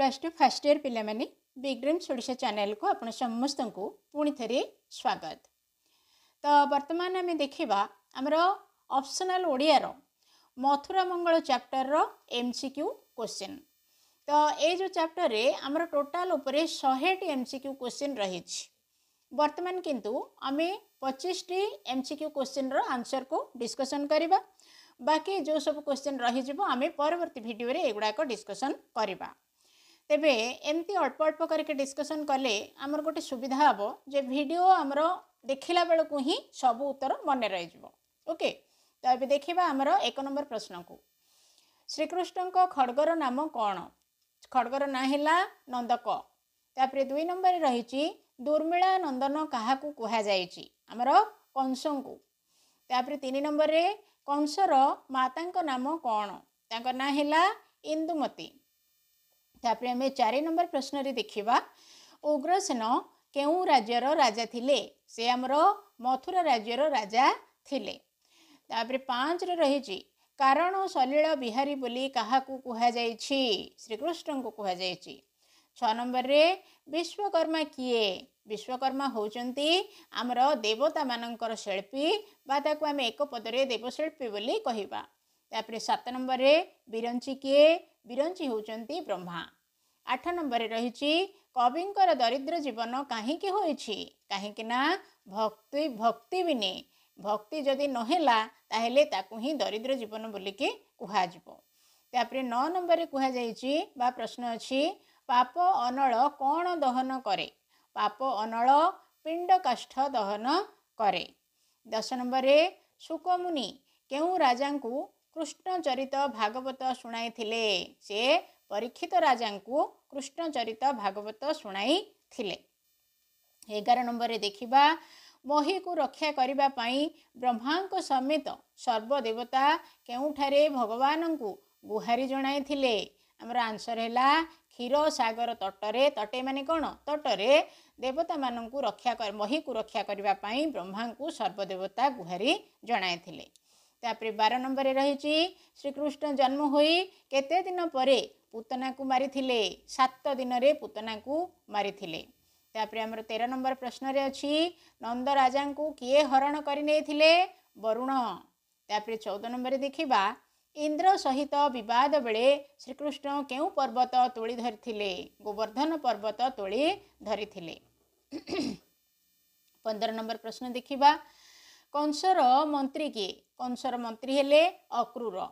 plus two first year ପିଲାମାନେ big dreams Odisha ଚ୍ୟାନେଲ୍କୁ ଆପଣ ସମସ୍ତଙ୍କୁ ପୁଣି ଥରେ ସ୍ୱାଗତ ତ ବର୍ତ୍ତମାନ ଆମେ ଦେଖିବା ଆମର ଅପ୍ସନାଲ୍ ଓଡ଼ିଆର ମଥୁରା ମଙ୍ଗଳ ଚାପ୍ଟରର ଏମ୍ ସି କ୍ୟୁ କୋଶ୍ଚିନ୍ ତ ଏଇ ଯେଉଁ ଚାପ୍ଟରରେ ଆମର ଟୋଟାଲ୍ ଉପରେ ଶହେଟି ଏମ୍ ସି କ୍ୟୁ କୋଶ୍ଚିନ୍ ରହିଛି ବର୍ତ୍ତମାନ କିନ୍ତୁ ଆମେ ପଚିଶଟି ଏମ୍ ସି କ୍ୟୁ କୋଶ୍ଚିନ୍ର ଆନ୍ସର୍କୁ ଡିସ୍କସନ୍ କରିବା ବାକି ଯେଉଁ ସବୁ କୋଶ୍ଚିନ୍ ରହିଯିବ ଆମେ ପରବର୍ତ୍ତୀ ଭିଡ଼ିଓରେ ଏଗୁଡ଼ାକ ଡିସ୍କସନ୍ କରିବା ତେବେ ଏମିତି ଅଳ୍ପ ଅଳ୍ପ କରିକି ଡିସ୍କସନ୍ କଲେ ଆମର ଗୋଟେ ସୁବିଧା ହେବ ଯେ ଭିଡ଼ିଓ ଆମର ଦେଖିଲା ବେଳକୁ ହିଁ ସବୁ ଉତ୍ତର ମନେ ରହିଯିବ ଓକେ ତ ଏବେ ଦେଖିବା ଆମର ଏକ ନମ୍ବର ପ୍ରଶ୍ନକୁ ଶ୍ରୀକୃଷ୍ଣଙ୍କ ଖଡ଼ଗର ନାମ କ'ଣ ଖଡ଼ଗର ନାଁ ହେଲା ନନ୍ଦକ ତାପରେ ଦୁଇ ନମ୍ବରରେ ରହିଛି ଦୁର୍ମିଳା ନନ୍ଦନ କାହାକୁ କୁହାଯାଇଛି ଆମର କଂସଙ୍କୁ ତାପରେ ତିନି ନମ୍ବରରେ କଂସର ମାତାଙ୍କ ନାମ କ'ଣ ତାଙ୍କ ନାଁ ହେଲା ଇନ୍ଦୁମତୀ ତାପରେ ଆମେ ଚାରି ନମ୍ବର ପ୍ରଶ୍ନରେ ଦେଖିବା ଉଗ୍ରସେନ କେଉଁ ରାଜ୍ୟର ରାଜା ଥିଲେ ସେ ଆମର ମଥୁରା ରାଜ୍ୟର ରାଜା ଥିଲେ ତାପରେ ପାଞ୍ଚରେ ରହିଛି କାରଣ ସଲିଳ ବିହାରୀ ବୋଲି କାହାକୁ କୁହାଯାଇଛି ଶ୍ରୀକୃଷ୍ଣଙ୍କୁ କୁହାଯାଇଛି ଛଅ ନମ୍ବରରେ ବିଶ୍ୱକର୍ମା କିଏ ବିଶ୍ୱକର୍ମା ହେଉଛନ୍ତି ଆମର ଦେବତାମାନଙ୍କର ଶିଳ୍ପୀ ବା ତାକୁ ଆମେ ଏକ ପଦରେ ଦେବଶିଳ୍ପୀ ବୋଲି କହିବା ତାପରେ ସାତ ନମ୍ବରରେ ବିରଞ୍ଚି କିଏ ବିରଞ୍ଚି ହେଉଛନ୍ତି ବ୍ରହ୍ମା ଆଠ ନମ୍ବରରେ ରହିଛି କବିଙ୍କର ଦରିଦ୍ର ଜୀବନ କାହିଁକି ହୋଇଛି କାହିଁକି ନା ଭକ୍ତି ଭକ୍ତି ବିନି ଭକ୍ତି ଯଦି ନହେଲା ତାହେଲେ ତାକୁ ହିଁ ଦରିଦ୍ର ଜୀବନ ବୋଲିକି କୁହାଯିବ ତାପରେ ନଅ ନମ୍ବରରେ କୁହାଯାଇଛି ବା ପ୍ରଶ୍ନ ଅଛି ପାପ ଅନଳ କ'ଣ ଦହନ କରେ ପାପ ଅନଳ ପିଣ୍ଡ କାଷ୍ଠ ଦହନ କରେ ଦଶ ନମ୍ବରରେ ଶୁକମୁନି କେଉଁ ରାଜାଙ୍କୁ କୃଷ୍ଣଚରିତ ଭାଗବତ ଶୁଣାଇଥିଲେ ସେ ପରୀକ୍ଷିତ ରାଜାଙ୍କୁ କୃଷ୍ଣଚରିତ ଭାଗବତ ଶୁଣାଇଥିଲେ ଏଗାର ନମ୍ବରରେ ଦେଖିବା ମହିକୁ ରକ୍ଷା କରିବା ପାଇଁ ବ୍ରହ୍ମାଙ୍କ ସମେତ ସର୍ବଦେବତା କେଉଁଠାରେ ଭଗବାନଙ୍କୁ ଗୁହାରି ଜଣାଇଥିଲେ ଆମର ଆନ୍ସର୍ ହେଲା କ୍ଷୀରସାଗର ତଟରେ ତଟେ ମାନେ କ'ଣ ତଟରେ ଦେବତାମାନଙ୍କୁ ରକ୍ଷା ମହିକୁ ରକ୍ଷା କରିବା ପାଇଁ ବ୍ରହ୍ମାଙ୍କୁ ସର୍ବଦେବତା ଗୁହାରି ଜଣାଇଥିଲେ ତାପରେ ବାର ନମ୍ବରରେ ରହିଛି ଶ୍ରୀକୃଷ୍ଣ ଜନ୍ମ ହୋଇ କେତେ ଦିନ ପରେ ପୁତନାକୁ ମାରିଥିଲେ ସାତ ଦିନରେ ପୁତନାକୁ ମାରିଥିଲେ ତାପରେ ଆମର ତେର ନମ୍ବର ପ୍ରଶ୍ନରେ ଅଛି ନନ୍ଦ ରାଜାଙ୍କୁ କିଏ ହରଣ କରିନେଇଥିଲେ ବରୁଣ ତାପରେ ଚଉଦ ନମ୍ବରରେ ଦେଖିବା ଇନ୍ଦ୍ର ସହିତ ବିବାଦ ବେଳେ ଶ୍ରୀକୃଷ୍ଣ କେଉଁ ପର୍ବତ ତୋଳି ଧରିଥିଲେ ଗୋବର୍ଦ୍ଧନ ପର୍ବତ ତୋଳି ଧରିଥିଲେ ପନ୍ଦର ନମ୍ବର ପ୍ରଶ୍ନ ଦେଖିବା କଂସର ମନ୍ତ୍ରୀ କିଏ କଂସର ମନ୍ତ୍ରୀ ହେଲେ ଅକ୍ରୁର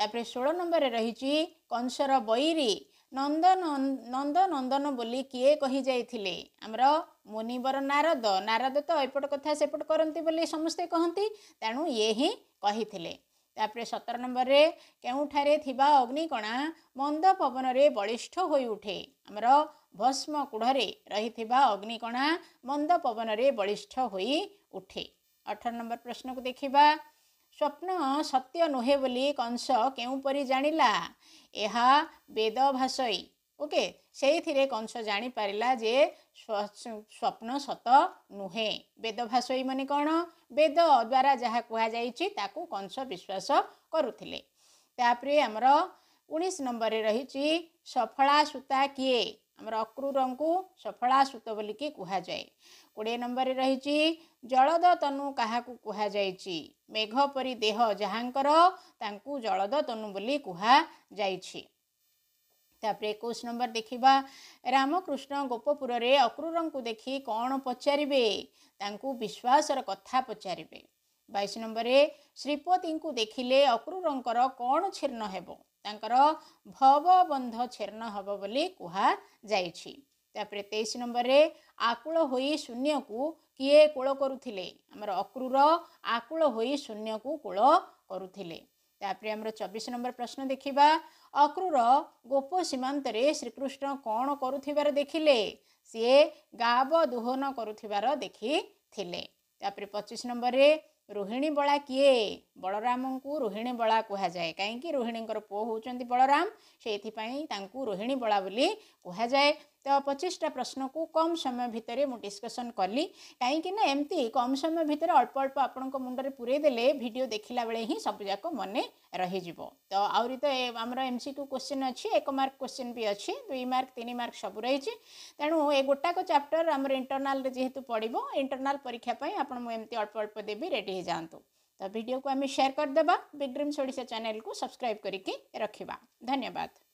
ତାପରେ ଷୋହଳ ନମ୍ବରରେ ରହିଛି କଂସର ବୈରୀ ନନ୍ଦ ନନ୍ଦ ନନ୍ଦନ ବୋଲି କିଏ କହିଯାଇଥିଲେ ଆମର ମୁନିବର ନାରଦ ନାରଦ ତ ଏପଟ କଥା ସେପଟ କରନ୍ତି ବୋଲି ସମସ୍ତେ କହନ୍ତି ତେଣୁ ଇଏ ହିଁ କହିଥିଲେ ତାପରେ ସତର ନମ୍ବରରେ କେଉଁଠାରେ ଥିବା ଅଗ୍ନିକଣା ମନ୍ଦ ପବନରେ ବଳିଷ୍ଠ ହୋଇଉଠେ ଆମର ଭସ୍ମ କୁଢ଼ରେ ରହିଥିବା ଅଗ୍ନିକଣା ମନ୍ଦ ପବନରେ ବଳିଷ୍ଠ ହୋଇ ଉଠେ ଅଠର ନମ୍ବର ପ୍ରଶ୍ନକୁ ଦେଖିବା ସ୍ୱପ୍ନ ସତ୍ୟ ନୁହେଁ ବୋଲି କଂସ କେଉଁପରି ଜାଣିଲା ଏହା ବେଦ ବେଦଭାଷୟୀ ଓକେ ସେଇଥିରେ କଂସ ଜାଣିପାରିଲା ଯେ ସ୍ୱପ୍ନ ସତ ନୁହେଁ ବେଦ ବେଦଭାଷୟୀ ମାନେ କ'ଣ ବେଦ ଦ୍ୱାରା ଯାହା କୁହାଯାଇଛି ତାକୁ କଂସ ବିଶ୍ୱାସ କରୁଥିଲେ ତାପରେ ଆମର ଉଣେଇଶ ନମ୍ବରରେ ରହିଛି ସଫଳା ସୂତା କିଏ ଆମର ଅକ୍ରୁରଙ୍କୁ ସଫଳା ସୂତ ବୋଲିକି କୁହାଯାଏ କୋଡ଼ିଏ ନମ୍ବରରେ ରହିଛି ଜଳଦ ତନୁ କାହାକୁ କୁହାଯାଇଛି ମେଘ ପରି ଦେହ ଯାହାଙ୍କର ତାଙ୍କୁ ଜଳଦ ତନୁ ବୋଲି କୁହାଯାଇଛି ତାପରେ ଏକୋଇଶ ନମ୍ବର ଦେଖିବା ରାମକୃଷ୍ଣ ଗୋପପୁରରେ ଅକ୍ରୁରଙ୍କୁ ଦେଖି କ'ଣ ପଚାରିବେ ତାଙ୍କୁ ବିଶ୍ୱାସର କଥା ପଚାରିବେ ବାଇଶ ନମ୍ବରରେ ଶ୍ରୀପତିଙ୍କୁ ଦେଖିଲେ ଅକ୍ରୁରଙ୍କର କ'ଣ ଛୀର୍ଣ୍ଣ ହେବ ତାଙ୍କର ଭବବନ୍ଧ ଛୀର୍ଣ୍ଣ ହେବ ବୋଲି କୁହାଯାଇଛି ତାପରେ ତେଇଶ ନମ୍ବରରେ ଆକୁଳ ହୋଇ ଶୂନ୍ୟକୁ କିଏ କୋଳ କରୁଥିଲେ ଆମର ଅକ୍ରୁର ଆକୁଳ ହୋଇ ଶୂନ୍ୟକୁ କୋଳ କରୁଥିଲେ ତାପରେ ଆମର ଚବିଶ ନମ୍ବର ପ୍ରଶ୍ନ ଦେଖିବା ଅକ୍ରୁର ଗୋପ ସୀମାନ୍ତରେ ଶ୍ରୀକୃଷ୍ଣ କ'ଣ କରୁଥିବାର ଦେଖିଲେ ସିଏ ଗାବ ଦୋହନ କରୁଥିବାର ଦେଖିଥିଲେ ତାପରେ ପଚିଶ ନମ୍ବରରେ ରୋହିଣୀ ବଳା କିଏ ବଳରାମଙ୍କୁ ରୋହିଣୀ ବଳା କୁହାଯାଏ କାହିଁକି ରୋହିଣୀଙ୍କର ପୁଅ ହେଉଛନ୍ତି ବଳରାମ ସେଇଥିପାଇଁ ତାଙ୍କୁ ରୋହିଣୀ ବଳା ବୋଲି କୁହାଯାଏ तो पचिशटा प्रश्न को कम समय भितर मुझे डिस्कसन कली कहीं एमती कम समय भितर अल्प अल्प आप मुंडे पूरेदे भिड देखला बेले ही सबूक मन रही तो आहरी तो आम एम सी क्यू क्वेश्चन अच्छी एक मार्क क्वेश्चन भी अच्छी दुई मार्क तीन मार्क सब रही तेणु ए गोटाक चैप्टर आम इंटरनाल जेहेतु पड़ो इंटरनाल परीक्षापी आपत अल्प अल्प देवी रेडी जातु तो भिडियो को आम सेयार करदे बिग ड्रीम्स ओडा चेल को सब्सक्राइब करके रखा धन्यवाद